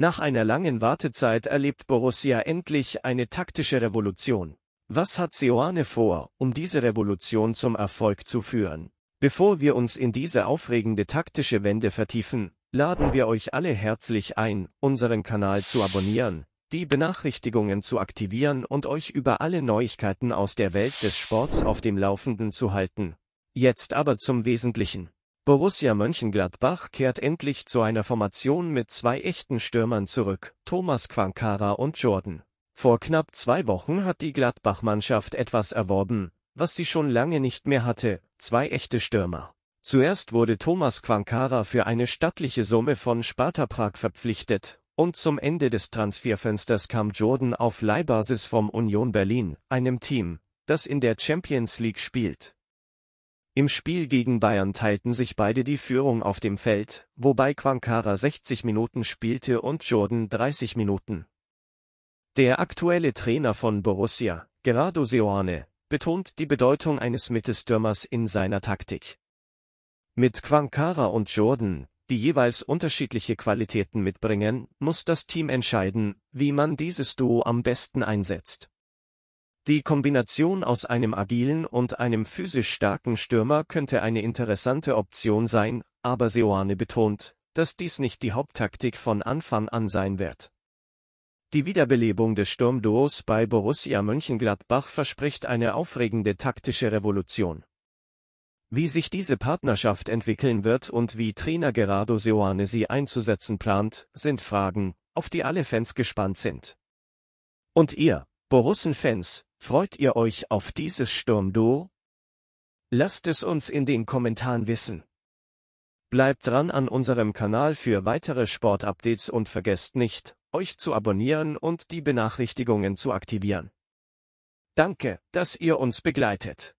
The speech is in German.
Nach einer langen Wartezeit erlebt Borussia endlich eine taktische Revolution. Was hat Seoane vor, um diese Revolution zum Erfolg zu führen? Bevor wir uns in diese aufregende taktische Wende vertiefen, laden wir euch alle herzlich ein, unseren Kanal zu abonnieren, die Benachrichtigungen zu aktivieren und euch über alle Neuigkeiten aus der Welt des Sports auf dem Laufenden zu halten. Jetzt aber zum Wesentlichen. Borussia Mönchengladbach kehrt endlich zu einer Formation mit zwei echten Stürmern zurück, Thomas Quankara und Jordan. Vor knapp zwei Wochen hat die Gladbach-Mannschaft etwas erworben, was sie schon lange nicht mehr hatte, zwei echte Stürmer. Zuerst wurde Thomas Quankara für eine stattliche Summe von Sparta Prag verpflichtet, und zum Ende des Transferfensters kam Jordan auf Leihbasis vom Union Berlin, einem Team, das in der Champions League spielt. Im Spiel gegen Bayern teilten sich beide die Führung auf dem Feld, wobei Quankara 60 Minuten spielte und Jordan 30 Minuten. Der aktuelle Trainer von Borussia, Gerardo Seoane, betont die Bedeutung eines Mittelstürmers in seiner Taktik. Mit Quankara und Jordan, die jeweils unterschiedliche Qualitäten mitbringen, muss das Team entscheiden, wie man dieses Duo am besten einsetzt. Die Kombination aus einem agilen und einem physisch starken Stürmer könnte eine interessante Option sein, aber Seoane betont, dass dies nicht die Haupttaktik von Anfang an sein wird. Die Wiederbelebung des Sturmduos bei Borussia Mönchengladbach verspricht eine aufregende taktische Revolution. Wie sich diese Partnerschaft entwickeln wird und wie Trainer Gerardo Seoane sie einzusetzen plant, sind Fragen, auf die alle Fans gespannt sind. Und ihr, Borussen-Fans, Freut ihr euch auf dieses Sturmduo? Lasst es uns in den Kommentaren wissen. Bleibt dran an unserem Kanal für weitere Sportupdates und vergesst nicht, euch zu abonnieren und die Benachrichtigungen zu aktivieren. Danke, dass ihr uns begleitet.